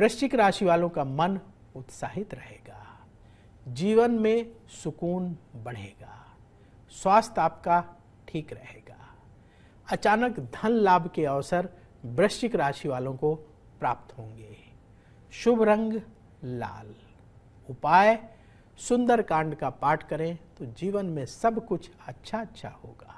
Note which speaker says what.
Speaker 1: वृश्चिक राशि वालों का मन उत्साहित रहेगा जीवन में सुकून बढ़ेगा स्वास्थ्य आपका ठीक रहेगा अचानक धन लाभ के अवसर वृश्चिक राशि वालों को प्राप्त होंगे शुभ रंग लाल उपाय सुंदर कांड का पाठ करें तो जीवन में सब कुछ अच्छा अच्छा होगा